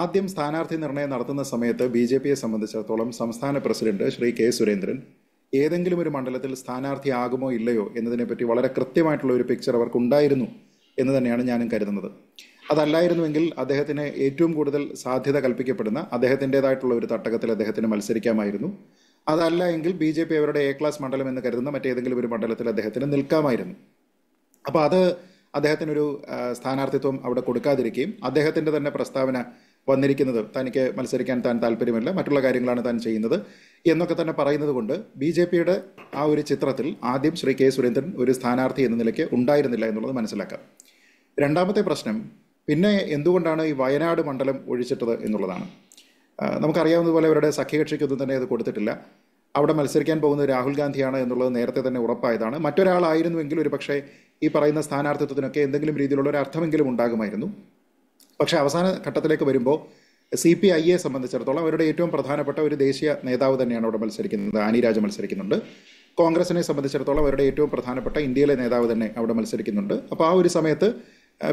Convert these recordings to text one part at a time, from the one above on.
ആദ്യം സ്ഥാനാർത്ഥി നിർണയം നടത്തുന്ന സമയത്ത് ബി ജെ പിയെ സംബന്ധിച്ചിടത്തോളം സംസ്ഥാന പ്രസിഡന്റ് ശ്രീ കെ സുരേന്ദ്രൻ ഏതെങ്കിലും ഒരു മണ്ഡലത്തിൽ സ്ഥാനാർത്ഥി ആകുമോ ഇല്ലയോ എന്നതിനെപ്പറ്റി വളരെ കൃത്യമായിട്ടുള്ള ഒരു പിക്ചർ അവർക്ക് ഉണ്ടായിരുന്നു എന്ന് തന്നെയാണ് ഞാനും കരുതുന്നത് അതല്ലായിരുന്നുവെങ്കിൽ അദ്ദേഹത്തിന് ഏറ്റവും കൂടുതൽ സാധ്യത കൽപ്പിക്കപ്പെടുന്ന അദ്ദേഹത്തിൻ്റെതായിട്ടുള്ള ഒരു തട്ടകത്തിൽ അദ്ദേഹത്തിന് മത്സരിക്കാമായിരുന്നു അതല്ല എങ്കിൽ ബി ജെ പി അവരുടെ എ ക്ലാസ് മണ്ഡലം എന്ന് കരുതുന്ന മറ്റേതെങ്കിലും ഒരു മണ്ഡലത്തിൽ അദ്ദേഹത്തിന് നിൽക്കാമായിരുന്നു അപ്പോൾ അത് അദ്ദേഹത്തിനൊരു സ്ഥാനാർത്ഥിത്വം അവിടെ കൊടുക്കാതിരിക്കുകയും അദ്ദേഹത്തിൻ്റെ തന്നെ പ്രസ്താവന വന്നിരിക്കുന്നത് തനിക്ക് മത്സരിക്കാൻ താൻ താല്പര്യമില്ല മറ്റുള്ള കാര്യങ്ങളാണ് താൻ ചെയ്യുന്നത് എന്നൊക്കെ തന്നെ പറയുന്നത് കൊണ്ട് ബി ജെ പിയുടെ ആ ഒരു ചിത്രത്തിൽ ആദ്യം ശ്രീ കെ സുരേന്ദ്രൻ ഒരു സ്ഥാനാർത്ഥി എന്ന നിലയ്ക്ക് ഉണ്ടായിരുന്നില്ല എന്നുള്ളത് മനസ്സിലാക്കാം രണ്ടാമത്തെ പ്രശ്നം പിന്നെ എന്തുകൊണ്ടാണ് ഈ വയനാട് മണ്ഡലം ഒഴിച്ചിട്ടത് എന്നുള്ളതാണ് നമുക്കറിയാവുന്നതുപോലെ അവരുടെ സഖ്യകക്ഷിക്കൊന്നും തന്നെ അത് കൊടുത്തിട്ടില്ല അവിടെ മത്സരിക്കാൻ പോകുന്നത് രാഹുൽ ഗാന്ധിയാണ് എന്നുള്ളത് നേരത്തെ തന്നെ ഉറപ്പായതാണ് മറ്റൊരാളായിരുന്നുവെങ്കിൽ ഒരു പക്ഷേ ഈ പറയുന്ന സ്ഥാനാർത്ഥിത്വത്തിനൊക്കെ എന്തെങ്കിലും രീതിയിലുള്ള ഒരു അർത്ഥമെങ്കിലും ഉണ്ടാകുമായിരുന്നു പക്ഷേ അവസാന ഘട്ടത്തിലേക്ക് വരുമ്പോൾ സി പി ഐയെ സംബന്ധിച്ചിടത്തോളം അവരുടെ ഏറ്റവും പ്രധാനപ്പെട്ട ഒരു ദേശീയ നേതാവ് തന്നെയാണ് അവിടെ മത്സരിക്കുന്നത് അനിരാജ് മത്സരിക്കുന്നുണ്ട് കോൺഗ്രസിനെ സംബന്ധിച്ചിടത്തോളം അവരുടെ ഏറ്റവും പ്രധാനപ്പെട്ട ഇന്ത്യയിലെ നേതാവ് തന്നെ അവിടെ മത്സരിക്കുന്നുണ്ട് അപ്പോൾ ആ ഒരു സമയത്ത്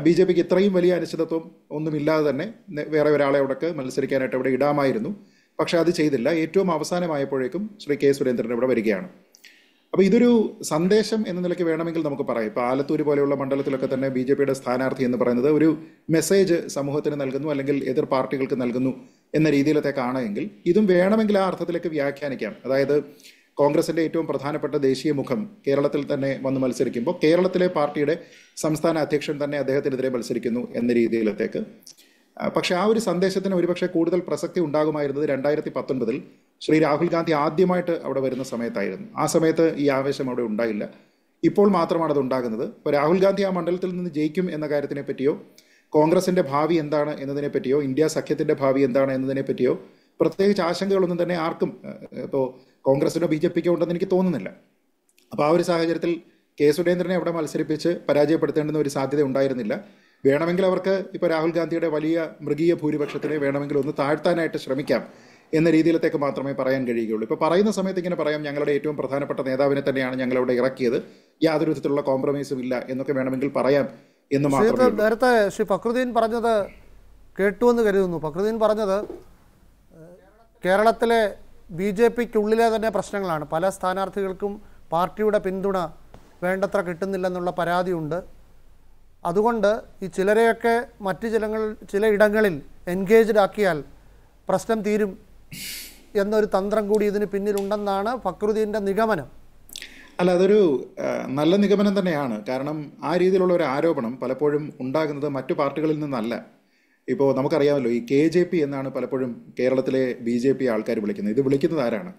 ബി ജെ പിക്ക് ഇത്രയും വലിയ അനിശ്ചിതത്വം ഒന്നുമില്ലാതെ തന്നെ വേറെ ഒരാളെ അവിടേക്ക് മത്സരിക്കാനായിട്ട് അവിടെ ഇടാമായിരുന്നു പക്ഷേ അത് ചെയ്തില്ല ഏറ്റവും അവസാനമായപ്പോഴേക്കും ശ്രീ കെ സുരേന്ദ്രൻ ഇവിടെ വരികയാണ് അപ്പോൾ ഇതൊരു സന്ദേശം എന്ന നിലയ്ക്ക് വേണമെങ്കിൽ നമുക്ക് പറയാം ഇപ്പൊ ആലത്തൂർ പോലെയുള്ള മണ്ഡലത്തിലൊക്കെ തന്നെ ബി ജെ പിയുടെ സ്ഥാനാർത്ഥി എന്ന് പറയുന്നത് ഒരു മെസ്സേജ് സമൂഹത്തിന് നൽകുന്നു അല്ലെങ്കിൽ എതിർ പാർട്ടികൾക്ക് നൽകുന്നു എന്ന രീതിയിലത്തെ കാണുമെങ്കിൽ ഇതും വേണമെങ്കിൽ ആ അർത്ഥത്തിലേക്ക് വ്യാഖ്യാനിക്കാം അതായത് കോൺഗ്രസിന്റെ ഏറ്റവും പ്രധാനപ്പെട്ട ദേശീയ മുഖം കേരളത്തിൽ തന്നെ വന്ന് മത്സരിക്കുമ്പോൾ കേരളത്തിലെ പാർട്ടിയുടെ സംസ്ഥാന അധ്യക്ഷൻ തന്നെ അദ്ദേഹത്തിനെതിരെ മത്സരിക്കുന്നു എന്ന രീതിയിലത്തേക്ക് പക്ഷേ ആ ഒരു സന്ദേശത്തിന് ഒരുപക്ഷെ കൂടുതൽ പ്രസക്തി ഉണ്ടാകുമായിരുന്നത് രണ്ടായിരത്തി പത്തൊൻപതിൽ ശ്രീ രാഹുൽ ഗാന്ധി ആദ്യമായിട്ട് അവിടെ വരുന്ന സമയത്തായിരുന്നു ആ സമയത്ത് ഈ ആവേശം അവിടെ ഉണ്ടായില്ല ഇപ്പോൾ മാത്രമാണ് അത് ഉണ്ടാകുന്നത് രാഹുൽ ഗാന്ധി ആ മണ്ഡലത്തിൽ നിന്ന് ജയിക്കും എന്ന കാര്യത്തിനെ പറ്റിയോ കോൺഗ്രസിൻ്റെ ഭാവി എന്താണ് എന്നതിനെ പറ്റിയോ ഇന്ത്യ സഖ്യത്തിൻ്റെ ഭാവി എന്താണ് എന്നതിനെ പറ്റിയോ പ്രത്യേകിച്ച് ആശങ്കകളൊന്നും തന്നെ ആർക്കും ഇപ്പോൾ കോൺഗ്രസിനോ ബി ജെ പിക്കോ ഉണ്ടെന്ന് എനിക്ക് തോന്നുന്നില്ല അപ്പോൾ ആ ഒരു സാഹചര്യത്തിൽ കെ സുരേന്ദ്രനെ അവിടെ മത്സരിപ്പിച്ച് പരാജയപ്പെടുത്തേണ്ടുന്ന ഒരു സാധ്യത ഉണ്ടായിരുന്നില്ല വേണമെങ്കിൽ അവർക്ക് ഇപ്പോൾ രാഹുൽ ഗാന്ധിയുടെ വലിയ മൃഗീയ ഭൂരിപക്ഷത്തിനെ വേണമെങ്കിൽ ഒന്ന് താഴ്ത്താനായിട്ട് ശ്രമിക്കാം എന്ന രീതിയിലത്തേക്ക് മാത്രമേ പറയാൻ കഴിയുകയുള്ളൂ ഇപ്പോൾ പറയുന്ന സമയത്ത് ഇങ്ങനെ പറയാം ഞങ്ങളുടെ ഏറ്റവും പ്രധാനപ്പെട്ട നേതാവിനെ തന്നെയാണ് ഞങ്ങളിവിടെ ഇറക്കിയത് യാതൊരു വിധത്തിലുള്ള കോംപ്രമൈസും ഇല്ല എന്നൊക്കെ വേണമെങ്കിൽ പറയാം എന്ന് മാത്രം നേരത്തെ ശ്രീ ഫക്രുദ്ദീൻ പറഞ്ഞത് കേട്ടു എന്ന് കരുതുന്നു ഫക്രുദ്ദീൻ പറഞ്ഞത് കേരളത്തിലെ ബി ജെ പിക്കുള്ളിലെ തന്നെ പ്രശ്നങ്ങളാണ് പല സ്ഥാനാർത്ഥികൾക്കും പാർട്ടിയുടെ പിന്തുണ വേണ്ടത്ര കിട്ടുന്നില്ലെന്നുള്ള പരാതിയുണ്ട് അതുകൊണ്ട് ഈ ചിലരെയൊക്കെ മറ്റ് ചില ചില ഇടങ്ങളിൽ എൻഗേജ്ഡ് ആക്കിയാൽ പ്രശ്നം തീരും എന്നൊരു തന്ത്രം കൂടി ഇതിന് പിന്നിലുണ്ടെന്നാണ് ഫക്രുദ്ദീൻ്റെ നിഗമനം അല്ല അതൊരു നല്ല നിഗമനം തന്നെയാണ് കാരണം ആ രീതിയിലുള്ള ഒരു ആരോപണം പലപ്പോഴും ഉണ്ടാകുന്നത് മറ്റു പാർട്ടികളിൽ നിന്നല്ല ഇപ്പോൾ നമുക്കറിയാമല്ലോ ഈ കെ ജെ പി എന്നാണ് പലപ്പോഴും കേരളത്തിലെ ബി ജെ പി ആൾക്കാർ വിളിക്കുന്നത് ഇത് വിളിക്കുന്നത് ആരാണ്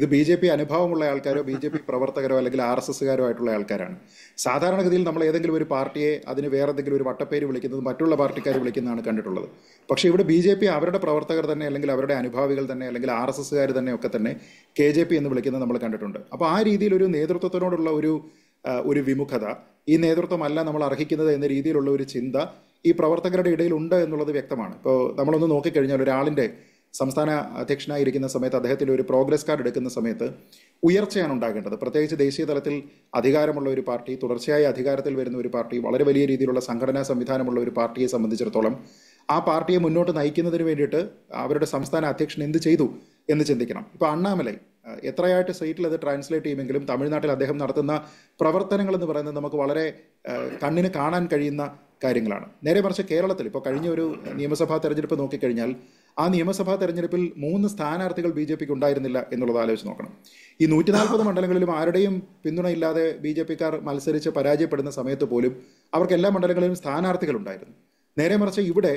ഇത് ബി ജെ പി അനുഭവമുള്ള ആൾക്കാരോ ബി ജെ പി പ്രവർത്തകരോ അല്ലെങ്കിൽ ആർ എസ് എസ്സുകാരോ ആയിട്ടുള്ള ആൾക്കാരാണ് സാധാരണഗതിയിൽ നമ്മൾ ഏതെങ്കിലും ഒരു പാർട്ടിയെ അതിന് വേറെ എന്തെങ്കിലും ഒരു വട്ടപ്പേര് വിളിക്കുന്നത് മറ്റുള്ള പാർട്ടിക്കാർ വിളിക്കുന്നതാണ് കണ്ടിട്ടുള്ളത് പക്ഷേ ഇവിടെ ബി ജെ പി അവരുടെ പ്രവർത്തകർ തന്നെ അല്ലെങ്കിൽ അവരുടെ അനുഭാവികൾ തന്നെ അല്ലെങ്കിൽ ആർ എസ് എസ്സുകാർ തന്നെ ഒക്കെ തന്നെ കെ ജെ പി എന്ന് വിളിക്കുന്നത് നമ്മൾ കണ്ടിട്ടുണ്ട് അപ്പോൾ ആ രീതിയിൽ ഒരു നേതൃത്വത്തിനോടുള്ള ഒരു ഒരു വിമുഖത ഈ നേതൃത്വമല്ല നമ്മൾ അർഹിക്കുന്നത് എന്ന രീതിയിലുള്ള ഒരു ചിന്ത ഈ പ്രവർത്തകരുടെ ഇടയിൽ ഉണ്ട് എന്നുള്ളത് വ്യക്തമാണ് ഇപ്പോൾ നമ്മളൊന്ന് നോക്കിക്കഴിഞ്ഞാൽ ഒരാളിൻ്റെ സംസ്ഥാന അധ്യക്ഷനായിരിക്കുന്ന സമയത്ത് അദ്ദേഹത്തിൽ ഒരു പ്രോഗ്രസ് കാർഡ് എടുക്കുന്ന സമയത്ത് ഉയർച്ചയാണ് ഉണ്ടാകേണ്ടത് പ്രത്യേകിച്ച് ദേശീയ തലത്തിൽ അധികാരമുള്ള ഒരു പാർട്ടി തുടർച്ചയായി അധികാരത്തിൽ വരുന്ന ഒരു പാർട്ടി വളരെ വലിയ രീതിയിലുള്ള സംഘടനാ സംവിധാനമുള്ള ഒരു പാർട്ടിയെ സംബന്ധിച്ചിടത്തോളം ആ പാർട്ടിയെ മുന്നോട്ട് നയിക്കുന്നതിന് വേണ്ടിയിട്ട് അവരുടെ സംസ്ഥാന അധ്യക്ഷൻ എന്ത് ചെയ്തു എന്ന് ചിന്തിക്കണം ഇപ്പോൾ അണ്ണാമലൈ എത്രയായിട്ട് സൈറ്റിൽ അത് ട്രാൻസ്ലേറ്റ് ചെയ്യുമെങ്കിലും തമിഴ്നാട്ടിൽ അദ്ദേഹം നടത്തുന്ന പ്രവർത്തനങ്ങൾ എന്ന് പറയുന്നത് നമുക്ക് വളരെ കണ്ണിന് കാണാൻ കഴിയുന്ന കാര്യങ്ങളാണ് നേരെ മറിച്ച് കേരളത്തിൽ ഇപ്പോൾ കഴിഞ്ഞ ഒരു നിയമസഭാ തെരഞ്ഞെടുപ്പ് നോക്കിക്കഴിഞ്ഞാൽ ആ നിയമസഭാ തെരഞ്ഞെടുപ്പിൽ മൂന്ന് സ്ഥാനാർത്ഥികൾ ബി ജെ പിക്ക് ഉണ്ടായിരുന്നില്ല എന്നുള്ളത് ആലോചിച്ച് നോക്കണം ഈ നൂറ്റി നാൽപ്പത് മണ്ഡലങ്ങളിലും ആരുടെയും പിന്തുണയില്ലാതെ ബി ജെ പിക്കാർ മത്സരിച്ച് പരാജയപ്പെടുന്ന സമയത്ത് പോലും അവർക്ക് എല്ലാ മണ്ഡലങ്ങളിലും ഉണ്ടായിരുന്നു നേരെ മറിച്ച് ഇവിടെ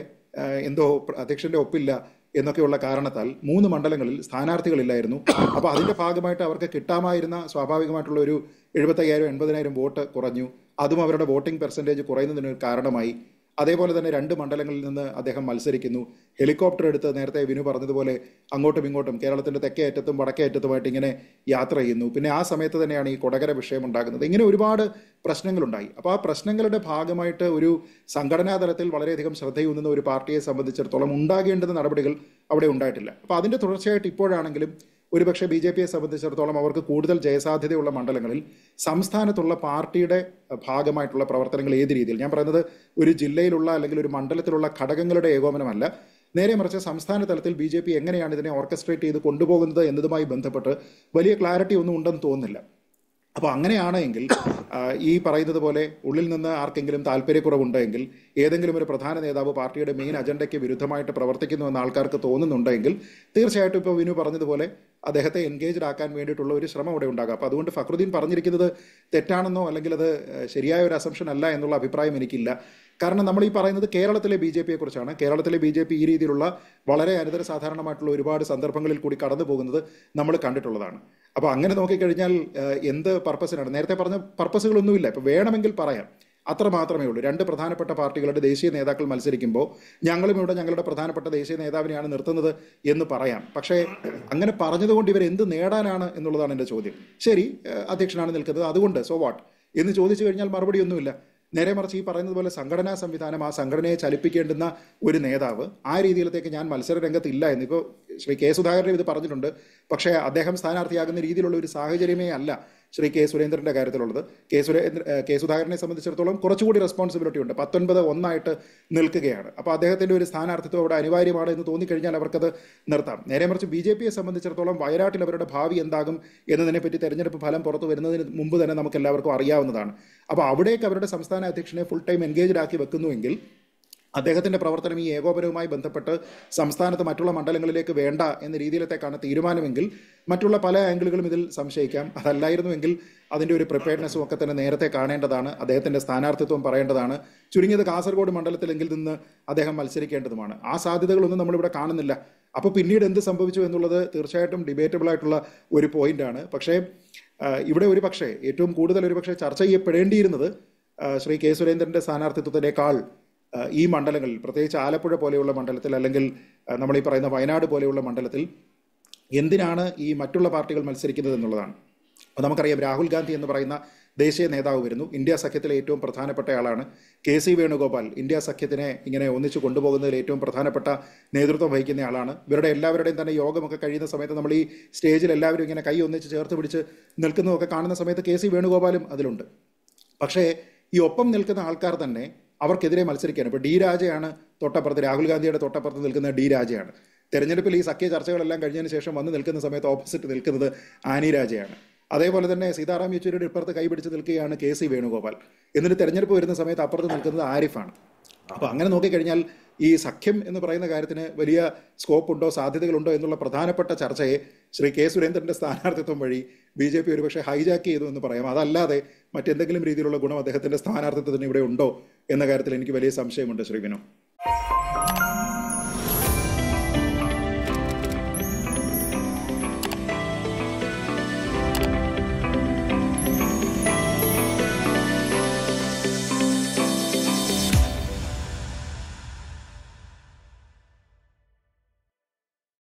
എന്തോ അധ്യക്ഷന്റെ ഒപ്പില്ല എന്നൊക്കെയുള്ള കാരണത്താൽ മൂന്ന് മണ്ഡലങ്ങളിൽ സ്ഥാനാർത്ഥികളില്ലായിരുന്നു അപ്പോൾ അതിൻ്റെ ഭാഗമായിട്ട് അവർക്ക് കിട്ടാമായിരുന്ന സ്വാഭാവികമായിട്ടുള്ള ഒരു എഴുപത്തയ്യായിരം എൺപതിനായിരം വോട്ട് കുറഞ്ഞു അതും അവരുടെ വോട്ടിംഗ് പെർസെൻറ്റേജ് കുറയുന്നതിന് കാരണമായി അതേപോലെ തന്നെ രണ്ട് മണ്ഡലങ്ങളിൽ നിന്ന് അദ്ദേഹം മത്സരിക്കുന്നു ഹെലികോപ്റ്റർ എടുത്ത് നേരത്തെ വിനു പറഞ്ഞതുപോലെ അങ്ങോട്ടും ഇങ്ങോട്ടും കേരളത്തിൻ്റെ തെക്കേ അറ്റത്തും വടക്കേ അറ്റത്തുമായിട്ട് ഇങ്ങനെ യാത്ര ചെയ്യുന്നു പിന്നെ ആ സമയത്ത് തന്നെയാണ് ഈ കൊടകര വിഷയം ഉണ്ടാകുന്നത് ഇങ്ങനെ ഒരുപാട് പ്രശ്നങ്ങളുണ്ടായി അപ്പോൾ ആ പ്രശ്നങ്ങളുടെ ഭാഗമായിട്ട് ഒരു സംഘടനാ തലത്തിൽ വളരെയധികം ശ്രദ്ധയൂന്നുന്ന ഒരു പാർട്ടിയെ സംബന്ധിച്ചിടത്തോളം ഉണ്ടാകേണ്ടുന്ന നടപടികൾ അവിടെ ഉണ്ടായിട്ടില്ല അപ്പോൾ അതിൻ്റെ തുടർച്ചയായിട്ട് ഇപ്പോഴാണെങ്കിലും ഒരുപക്ഷെ ബി ജെ പിയെ സംബന്ധിച്ചിടത്തോളം അവർക്ക് കൂടുതൽ ജയസാധ്യതയുള്ള മണ്ഡലങ്ങളിൽ സംസ്ഥാനത്തുള്ള പാർട്ടിയുടെ ഭാഗമായിട്ടുള്ള പ്രവർത്തനങ്ങൾ ഏത് രീതിയിൽ ഞാൻ പറയുന്നത് ഒരു ജില്ലയിലുള്ള അല്ലെങ്കിൽ ഒരു മണ്ഡലത്തിലുള്ള ഘടകങ്ങളുടെ ഏകോപനമല്ല നേരെ മറിച്ച് സംസ്ഥാന തലത്തിൽ ബി ജെ പി എങ്ങനെയാണ് ഇതിനെ ഓർക്കസ്ട്രേറ്റ് ചെയ്ത് കൊണ്ടുപോകുന്നത് എന്നതുമായി ബന്ധപ്പെട്ട് വലിയ ക്ലാരിറ്റി ഒന്നും ഉണ്ടെന്ന് തോന്നുന്നില്ല അപ്പോൾ അങ്ങനെയാണെങ്കിൽ ഈ പറയുന്നത് പോലെ ഉള്ളിൽ നിന്ന് ആർക്കെങ്കിലും താല്പര്യക്കുറവുണ്ടെങ്കിൽ ഏതെങ്കിലും ഒരു പ്രധാന നേതാവ് പാർട്ടിയുടെ മെയിൻ അജണ്ടയ്ക്ക് വിരുദ്ധമായിട്ട് പ്രവർത്തിക്കുന്നു എന്ന് ആൾക്കാർക്ക് തോന്നുന്നുണ്ടെങ്കിൽ തീർച്ചയായിട്ടും ഇപ്പോൾ വിനു പറഞ്ഞതുപോലെ അദ്ദേഹത്തെ എൻഗേജ്ഡ് ആക്കാൻ വേണ്ടിയിട്ടുള്ള ഒരു ശ്രമം അവിടെ ഉണ്ടാകാം അപ്പോൾ അതുകൊണ്ട് ഫക്രുദ്ദീൻ പറഞ്ഞിരിക്കുന്നത് തെറ്റാണെന്നോ അല്ലെങ്കിൽ അത് ശരിയായ ഒരു അസംഷൻ അല്ല എന്നുള്ള അഭിപ്രായം എനിക്കില്ല കാരണം നമ്മൾ ഈ പറയുന്നത് കേരളത്തിലെ ബി ജെ പിയെ കുറിച്ചാണ് കേരളത്തിലെ ബി ജെ പി ഈ രീതിയിലുള്ള വളരെ അനന്തര സാധാരണമായിട്ടുള്ള ഒരുപാട് സന്ദർഭങ്ങളിൽ കൂടി കടന്നു പോകുന്നത് നമ്മൾ കണ്ടിട്ടുള്ളതാണ് അപ്പോൾ അങ്ങനെ നോക്കിക്കഴിഞ്ഞാൽ എന്ത് പർപ്പസിനാണ് നേരത്തെ പറഞ്ഞ പർപ്പസുകളൊന്നുമില്ല ഇപ്പോൾ വേണമെങ്കിൽ പറയാം അത്ര മാത്രമേ ഉള്ളൂ രണ്ട് പ്രധാനപ്പെട്ട പാർട്ടികളുടെ ദേശീയ നേതാക്കൾ മത്സരിക്കുമ്പോൾ ഞങ്ങളും ഇവിടെ ഞങ്ങളുടെ പ്രധാനപ്പെട്ട ദേശീയ നേതാവിനെയാണ് നിർത്തുന്നത് എന്ന് പറയാം പക്ഷേ അങ്ങനെ പറഞ്ഞതുകൊണ്ട് ഇവർ എന്ത് നേടാനാണ് എന്നുള്ളതാണ് എൻ്റെ ചോദ്യം ശരി അധ്യക്ഷനാണ് നിൽക്കുന്നത് അതുകൊണ്ട് സോ വാട്ട് എന്ന് ചോദിച്ചു കഴിഞ്ഞാൽ മറുപടി ഒന്നുമില്ല നേരെ മറിച്ച് ഈ പറയുന്നത് പോലെ സംഘടനാ സംവിധാനം ആ സംഘടനയെ ചലിപ്പിക്കേണ്ടുന്ന ഒരു നേതാവ് ആ രീതിയിലത്തേക്ക് ഞാൻ മത്സര രംഗത്തില്ല എന്നിപ്പോൾ ശ്രീ കെ സുധാകരൻ ഇത് പറഞ്ഞിട്ടുണ്ട് പക്ഷേ അദ്ദേഹം സ്ഥാനാർത്ഥിയാകുന്ന രീതിയിലുള്ള ഒരു സാഹചര്യമേ അല്ല ശ്രീ കെ സുരേന്ദ്രൻ്റെ കാര്യത്തിലുള്ളത് കെ സുരേന്ദ്ര കെ സുധാകരനെ സംബന്ധിച്ചിടത്തോളം കുറച്ചുകൂടി റെസ്പോൺസിബിലിറ്റി ഉണ്ട് പത്തൊൻപത് ഒന്നായിട്ട് നിൽക്കുകയാണ് അപ്പോൾ അദ്ദേഹത്തിൻ്റെ ഒരു സ്ഥാനാർത്ഥിത്വം അവിടെ അനിവാര്യമാണ് എന്ന് തോന്നിക്കഴിഞ്ഞാൽ അവർക്കത് നിർത്താം നേരെ മറിച്ച് ബി ജെ പിയെ സംബന്ധിച്ചിടത്തോളം വയനാട്ടിൽ അവരുടെ ഭാവി എന്താകും എന്നതിനെപ്പറ്റി തെരഞ്ഞെടുപ്പ് ഫലം പുറത്തു വരുന്നതിന് മുമ്പ് തന്നെ നമുക്ക് എല്ലാവർക്കും അറിയാവുന്നതാണ് അപ്പോൾ അവിടേക്ക് അവരുടെ സംസ്ഥാന അധ്യക്ഷനെ ഫുൾ ടൈം എൻഗേജ്ഡ് ആക്കി വെക്കുന്നുവെങ്കിൽ അദ്ദേഹത്തിൻ്റെ പ്രവർത്തനം ഈ ഏകോപനവുമായി ബന്ധപ്പെട്ട് സംസ്ഥാനത്ത് മറ്റുള്ള മണ്ഡലങ്ങളിലേക്ക് വേണ്ട എന്ന രീതിയിലത്തേക്കാണ് തീരുമാനമെങ്കിൽ മറ്റുള്ള പല ആംഗിളുകളും ഇതിൽ സംശയിക്കാം അതല്ലായിരുന്നുവെങ്കിൽ അതിൻ്റെ ഒരു പ്രിപ്പയർനെസ്സും ഒക്കെ തന്നെ നേരത്തെ കാണേണ്ടതാണ് അദ്ദേഹത്തിൻ്റെ സ്ഥാനാർത്ഥിത്വം പറയേണ്ടതാണ് ചുരുങ്ങിയത് കാസർഗോഡ് മണ്ഡലത്തിലെങ്കിൽ നിന്ന് അദ്ദേഹം മത്സരിക്കേണ്ടതുമാണ് ആ സാധ്യതകളൊന്നും നമ്മളിവിടെ കാണുന്നില്ല അപ്പോൾ പിന്നീട് എന്ത് സംഭവിച്ചു എന്നുള്ളത് തീർച്ചയായിട്ടും ഡിബേറ്റബിൾ ആയിട്ടുള്ള ഒരു പോയിന്റാണ് പക്ഷേ ഇവിടെ ഒരു പക്ഷേ ഏറ്റവും കൂടുതൽ ഒരു പക്ഷേ ചർച്ച ചെയ്യപ്പെടേണ്ടിയിരുന്നത് ശ്രീ കെ സുരേന്ദ്രൻ്റെ സ്ഥാനാർത്ഥിത്വത്തിനേക്കാൾ ഈ മണ്ഡലങ്ങളിൽ പ്രത്യേകിച്ച് ആലപ്പുഴ പോലെയുള്ള മണ്ഡലത്തിൽ അല്ലെങ്കിൽ നമ്മൾ ഈ പറയുന്ന വയനാട് പോലെയുള്ള മണ്ഡലത്തിൽ എന്തിനാണ് ഈ മറ്റുള്ള പാർട്ടികൾ മത്സരിക്കുന്നത് എന്നുള്ളതാണ് അപ്പോൾ നമുക്കറിയാം രാഹുൽ ഗാന്ധി എന്ന് പറയുന്ന ദേശീയ നേതാവ് വരുന്നു ഇന്ത്യ സഖ്യത്തിലെ ഏറ്റവും പ്രധാനപ്പെട്ട ആളാണ് കെ സി വേണുഗോപാൽ ഇന്ത്യ സഖ്യത്തിനെ ഇങ്ങനെ ഒന്നിച്ച് കൊണ്ടുപോകുന്നതിൽ ഏറ്റവും പ്രധാനപ്പെട്ട നേതൃത്വം വഹിക്കുന്ന ആളാണ് ഇവരുടെ എല്ലാവരുടെയും തന്നെ യോഗമൊക്കെ കഴിയുന്ന സമയത്ത് നമ്മൾ ഈ സ്റ്റേജിൽ എല്ലാവരും ഇങ്ങനെ കൈ ഒന്നിച്ച് ചേർത്ത് പിടിച്ച് നിൽക്കുന്നതൊക്കെ കാണുന്ന സമയത്ത് കെ സി വേണുഗോപാലും അതിലുണ്ട് പക്ഷേ ഈ ഒപ്പം നിൽക്കുന്ന ആൾക്കാർ തന്നെ അവർക്കെതിരെ മത്സരിക്കാനും ഇപ്പോൾ ഡി രാജയാണ് തൊട്ടപ്പുറത്ത് രാഹുൽ ഗാന്ധിയുടെ തൊട്ടപ്പുറത്ത് നിൽക്കുന്ന ഡി രാജയാണ് തെരഞ്ഞെടുപ്പിൽ ഈ സഖ്യ ചർച്ചകളെല്ലാം കഴിഞ്ഞതിന് ശേഷം വന്ന് നിൽക്കുന്ന സമയത്ത് ഓപ്പോസിറ്റ് നിൽക്കുന്നത് ആനി രാജയാണ് അതേപോലെ തന്നെ സീതാറാം യെച്ചൂരിയുടെ ഇപ്പുറത്ത് കൈപിടിച്ച് നിൽക്കുകയാണ് കെ സി വേണുഗോപാൽ എന്നിട്ട് തെരഞ്ഞെടുപ്പ് വരുന്ന സമയത്ത് അപ്പുറത്ത് നിൽക്കുന്നത് ആരിഫാണ് അപ്പോൾ അങ്ങനെ നോക്കിക്കഴിഞ്ഞാൽ ഈ സഖ്യം എന്ന് പറയുന്ന കാര്യത്തിന് വലിയ സ്കോപ്പ് ഉണ്ടോ സാധ്യതകളുണ്ടോ എന്നുള്ള പ്രധാനപ്പെട്ട ചർച്ചയെ ശ്രീ കെ സുരേന്ദ്രൻ്റെ സ്ഥാനാർത്ഥിത്വം വഴി ബി ജെ പി ഒരുപക്ഷെ ഹൈജാക്ക് ചെയ്തു എന്ന് പറയാം അതല്ലാതെ മറ്റെന്തെങ്കിലും രീതിയിലുള്ള ഗുണം അദ്ദേഹത്തിൻ്റെ സ്ഥാനാർത്ഥിത്വത്തിന് ഇവിടെ ഉണ്ടോ എന്ന കാര്യത്തിൽ എനിക്ക് വലിയ സംശയമുണ്ട് വിനോ